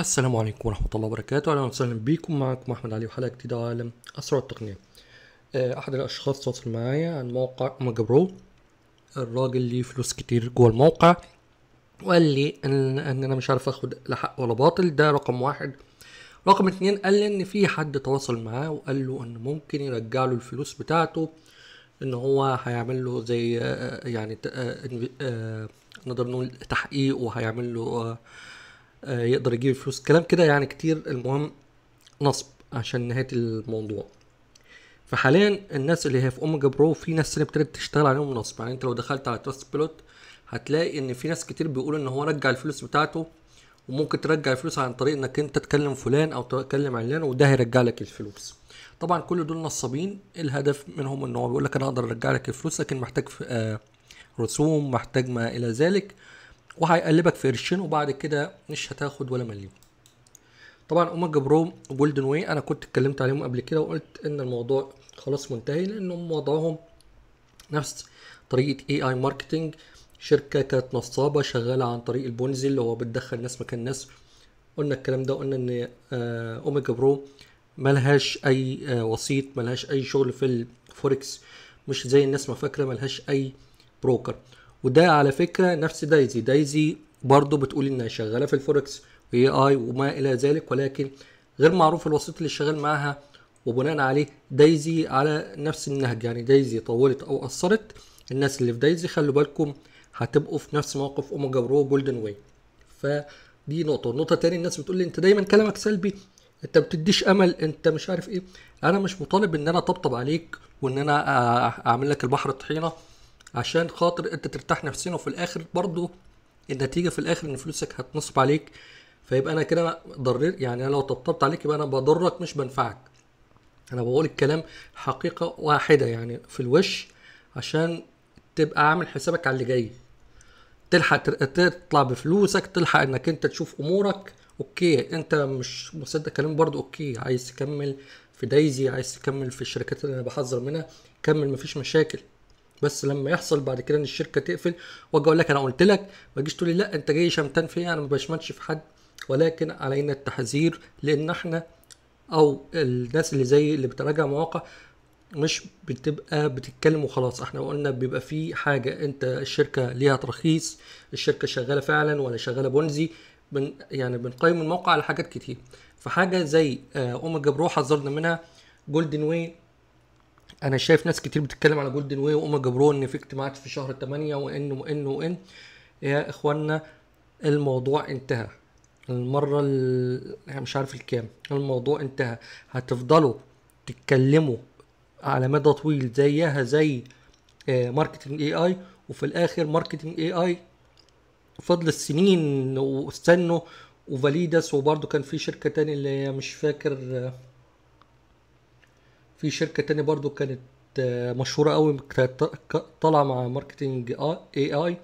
السلام عليكم ورحمة الله وبركاته أهلا وسهلا بيكم معكم أحمد علي وحلقة جديدة عالم أسرع التقنية آه، أحد الأشخاص تواصل معايا عن موقع أوميجا برو الراجل ليه فلوس كتير جوه الموقع وقال لي إن, إن أنا مش عارف آخد لا حق ولا باطل ده رقم واحد رقم اتنين قال لي إن في حد تواصل معاه وقال له إن ممكن يرجع له الفلوس بتاعته إن هو هيعمل له زي آه، يعني آه، نقدر نقول تحقيق وهيعمل له آه، يقدر يجيب فلوس كلام كده يعني كتير المهم نصب عشان نهايه الموضوع فحاليا الناس اللي هي في اوميجا برو في ناس اللي ابتدت تشتغل عليهم نصب يعني انت لو دخلت على تراست بيلوت هتلاقي ان في ناس كتير بيقولوا ان هو رجع الفلوس بتاعته وممكن ترجع الفلوس عن طريق انك انت تكلم فلان او تكلم علان وده هيرجع لك الفلوس طبعا كل دول نصابين الهدف منهم ان هو بيقول لك انا اقدر ارجع لك الفلوس لكن محتاج آه، رسوم محتاج ما الى ذلك وهيقلبك في قرشين وبعد كده مش هتاخد ولا مليم طبعا اوميجا برو وجولدن واي انا كنت اتكلمت عليهم قبل كده وقلت ان الموضوع خلاص منتهي لان وضعهم نفس طريقه اي اي ماركتنج شركه كانت نصابه شغاله عن طريق البونزي اللي هو بتدخل ناس مكان ناس قلنا الكلام ده قلنا ان اوميجا آه، برو ملهاش اي آه، وسيط ملهاش اي شغل في الفوركس مش زي الناس ما فاكره ملهاش اي بروكر وده على فكره نفس دايزي دايزي برضه بتقول انها شغاله في الفوركس واي اي وما الى ذلك ولكن غير معروف الوسيط اللي شغال معاها وبناء عليه دايزي على نفس النهج يعني دايزي طولت او قصرت الناس اللي في دايزي خلوا بالكم هتبقوا في نفس موقف اوميجا برو جولدن واي فدي نقطه النقطه الثانيه الناس بتقول لي انت دايما كلامك سلبي انت ما بتديش امل انت مش عارف ايه انا مش مطالب ان انا اطبطب عليك وان انا اعمل لك البحر الطحينه عشان خاطر انت ترتاح نفسيا وفي الاخر برضو النتيجه في الاخر ان فلوسك هتنصب عليك فيبقى انا كده ضريت يعني انا لو طبطبت عليك يبقى انا بضرك مش بنفعك انا بقول الكلام حقيقه واحده يعني في الوش عشان تبقى عامل حسابك على اللي جاي تلحق تطلع بفلوسك تلحق انك انت تشوف امورك اوكي انت مش مصدق كلام برضو اوكي عايز تكمل في دايزي عايز تكمل في الشركات اللي انا بحذر منها كمل مفيش مشاكل بس لما يحصل بعد كده ان الشركه تقفل واجي اقول لك انا قلت لك ما تجيش تقول لي لا انت جاي شمتان فيا انا ما بشمتش في حد ولكن علينا التحذير لان احنا او الناس اللي زي اللي بتراجع مواقع مش بتبقى بتتكلم وخلاص احنا قلنا بيبقى في حاجه انت الشركه ليها ترخيص الشركه شغاله فعلا ولا شغاله بونزي بن يعني بنقيم الموقع على حاجات كتير فحاجه زي اوميجا آه، برو حذرنا منها جولدن وين انا شايف ناس كتير بتتكلم على جولدن واي واوميجا برو ان في اجتماعات في شهر 8 وان وان وان يا اخوانا الموضوع انتهى المره ال... يعني مش عارف الكام الموضوع انتهى هتفضلوا تتكلموا على مدى طويل زيها زي ماركتنج اي اي وفي الاخر ماركتنج اي اي فضل السنين واستنوا وفاليداس وبرده كان في شركه تانية اللي مش فاكر آه، في شركه تانية برضو كانت آه، مشهوره قوي طالعه مع ماركتنج اي اي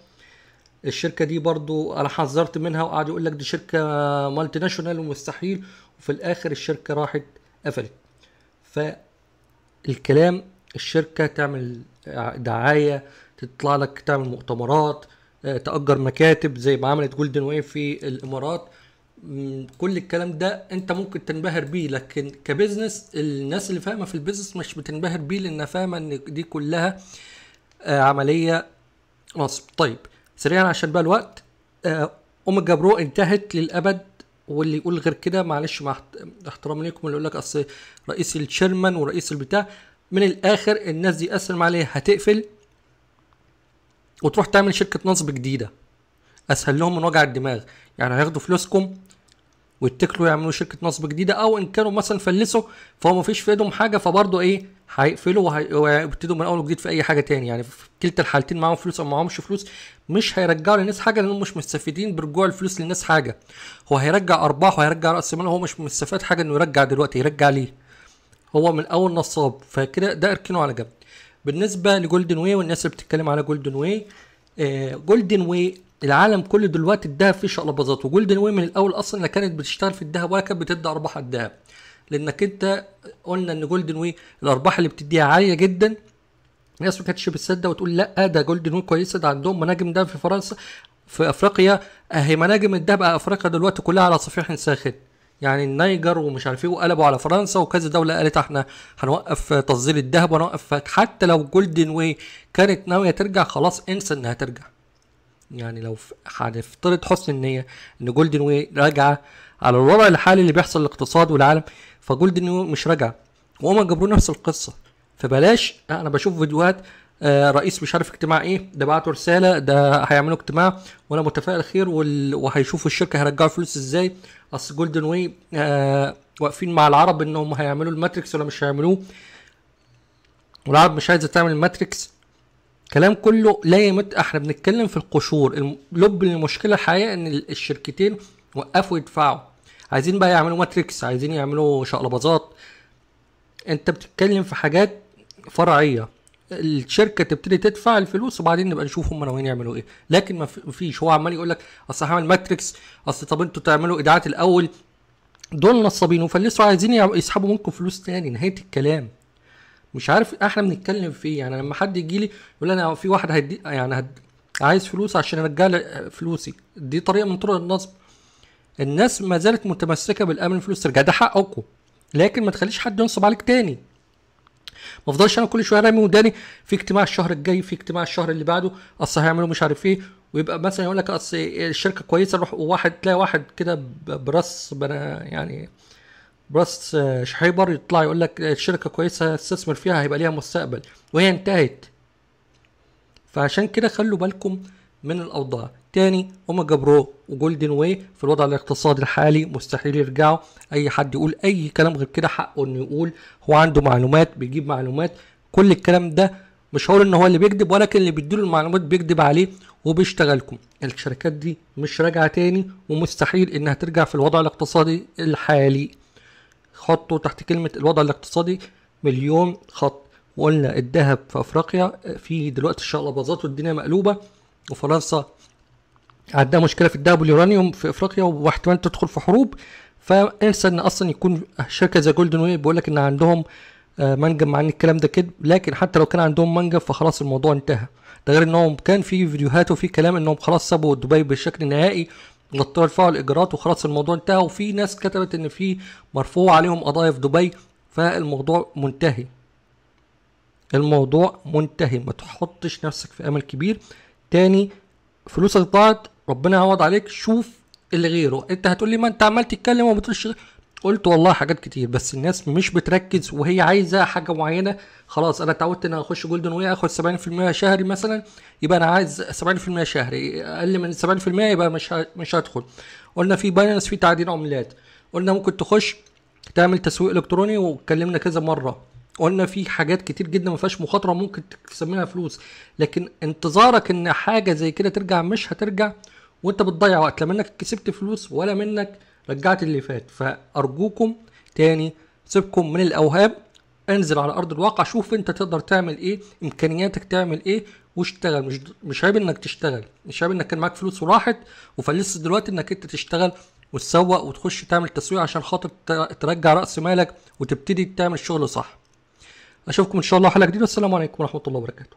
الشركه دي برضو انا حذرت منها وقعد يقول لك دي شركه مالتي ناشونال ومستحيل وفي الاخر الشركه راحت قفلت فالكلام الشركه تعمل دعايه تطلع لك تعمل مؤتمرات آه، تأجر مكاتب زي ما عملت جولدن واي في الامارات كل الكلام ده انت ممكن تنبهر بيه لكن كبزنس الناس اللي فاهمه في البيزنس مش بتنبهر بيه لانها فاهمه ان دي كلها آه، عمليه نصب طيب سريعا عشان بقى الوقت اوميجا آه، برو انتهت للابد واللي يقول غير كده معلش مع احترامي ليكم اللي يقول لك اصل رئيس الشيرمان ورئيس البتاع من الاخر الناس دي اسلم عليها هتقفل وتروح تعمل شركه نصب جديده اسهل لهم من وجع الدماغ يعني هياخدوا فلوسكم ويتكلوا يعملوا شركه نصب جديده او ان كانوا مثلا فلسوا فهو ما فيش في ايدهم حاجه فبرضه ايه هيقفلوا ويبتدوا من اول وجديد في اي حاجه تاني يعني في كلتا الحالتين معاهم فلوس او معاهمش فلوس مش هيرجعوا للناس حاجه لانهم مش مستفيدين برجوع الفلوس للناس حاجه هو هيرجع ارباح وهيرجع راس مال هو مش مستفاد حاجه انه يرجع دلوقتي يرجع ليه هو من اول نصاب فكده ده اركنه على جنب بالنسبه لجولدن واي والناس اللي بتتكلم على جولدن واي جولدن واي العالم كله دلوقتي الذهب فيه شقلباظات وجولدن واي من الاول اصلا لا كانت بتشتغل في الذهب ولا كانت بتدي ارباح على الذهب لانك انت قلنا ان جولدن واي الارباح اللي بتديها عاليه جدا الناس ما كانتش بتصدق وتقول لا ده جولدن واي كويسه ده عندهم مناجم دهب في فرنسا في افريقيا اهي مناجم الدهب افريقيا دلوقتي كلها على صفيح ساخن يعني النيجر ومش عارف ايه وقلبوا على فرنسا وكذا دوله قالت احنا هنوقف تصدير الذهب وهنوقف حتى لو جولدن واي كانت ناويه ترجع خلاص انسى انها ترجع يعني لو هنفترض حسن النيه ان جولدن واي راجعه على الوضع الحالي اللي بيحصل الاقتصاد والعالم فجولدن واي مش راجعه وهم جابوا نفس القصه فبلاش انا بشوف فيديوهات آه، رئيس مش عارف اجتماع ايه ده بعتوا رساله ده هيعملوا اجتماع وانا متفائل خير وهيشوفوا الشركه هيرجعوا فلوس ازاي اصل جولدن واي واقفين مع العرب انهم هيعملوا الماتريكس ولا مش هيعملوه والعرب مش عايزه تعمل الماتريكس كلام كله لا يمت احنا بنتكلم في القشور لب المشكله الحقيقه ان الشركتين وقفوا يدفعوا عايزين بقى يعملوا ماتريكس عايزين يعملوا شقلباظات انت بتتكلم في حاجات فرعيه الشركه تبتدي تدفع الفلوس وبعدين نبقى نشوف هم ناويين يعملوا ايه لكن ما فيش هو عمال يقول لك اصل هعمل ماتريكس اصل طب انتوا تعملوا ايداعات الاول دول نصابين وفلسوا عايزين يسحبوا منكم فلوس تاني نهايه الكلام مش عارف احنا بنتكلم في ايه يعني لما حد يجي لي يقول انا في واحد هدي يعني هد عايز فلوس عشان ارجع لي فلوسي دي طريقه من طرق النصب الناس ما زالت متمسكه بالامن الفلوس ترجع ده حقكم لكن ما تخليش حد ينصب عليك تاني ما افضلش انا كل شويه رامي وداني في اجتماع الشهر الجاي في اجتماع الشهر اللي بعده اصل هيعملوا مش عارف ايه ويبقى مثلا يقول لك اصل الشركه كويسه روح واحد تلاقي واحد كده براس بنا يعني براس شحيبر يطلع يقول لك الشركه كويسه استثمر فيها هيبقى ليها مستقبل وهي انتهت فعشان كده خلوا بالكم من الاوضاع تاني هما برو وجولدن واي في الوضع الاقتصادي الحالي مستحيل يرجعوا اي حد يقول اي كلام غير كده حقه انه يقول هو عنده معلومات بيجيب معلومات كل الكلام ده مش هقول ان هو اللي بيكذب ولكن اللي بيديله المعلومات بيكذب عليه وبيشتغلكم الشركات دي مش راجعه تاني ومستحيل انها ترجع في الوضع الاقتصادي الحالي حطوا تحت كلمه الوضع الاقتصادي مليون خط وقلنا الذهب في افريقيا في دلوقتي ان شاء الله باظات والدنيا مقلوبه وفرنسا عندها مشكله في الذهب واليورانيوم في افريقيا واحتمال تدخل في حروب فانسى ان اصلا يكون شركه زي جولدن وي بيقول لك ان عندهم آه، منجم مع ان الكلام ده كذب لكن حتى لو كان عندهم منجم فخلاص الموضوع انتهى ده غير انهم كان في فيديوهات وفي كلام انهم خلاص سابوا دبي بشكل نهائي غطوا رفعوا الاجراءات وخلاص الموضوع انتهى وفي ناس كتبت ان في مرفوع عليهم قضايا في دبي فالموضوع منتهي الموضوع منتهي ما تحطش نفسك في امل كبير تاني فلوسك ضاعت ربنا يعوض عليك شوف اللي غيره انت هتقول لي ما انت عمال تتكلم وما بتقولش قلت والله حاجات كتير بس الناس مش بتركز وهي عايزه حاجه معينه خلاص انا اتعودت ان انا اخش جولدن وي اخد 70% شهري مثلا يبقى انا عايز 70% شهري اقل من 70% يبقى مش مش هدخل قلنا في بايننس في تعدين عملات قلنا ممكن تخش تعمل تسويق الكتروني واتكلمنا كذا مره قلنا في حاجات كتير جدا ما فيهاش مخاطره ممكن تكسب منها فلوس لكن انتظارك ان حاجه زي كده ترجع مش هترجع وانت بتضيع وقت لا منك كسبت فلوس ولا منك رجعت اللي فات فارجوكم تاني سيبكم من الاوهام انزل على ارض الواقع شوف انت تقدر تعمل ايه امكانياتك تعمل ايه واشتغل مش مش عيب انك تشتغل مش عيب انك كان معاك فلوس وراحت وفلس دلوقتي انك انت تشتغل وتسوق وتخش تعمل تسويق عشان خاطر ترجع راس مالك وتبتدي تعمل شغل صح اشوفكم ان شاء الله حلقه جديده والسلام عليكم ورحمه الله وبركاته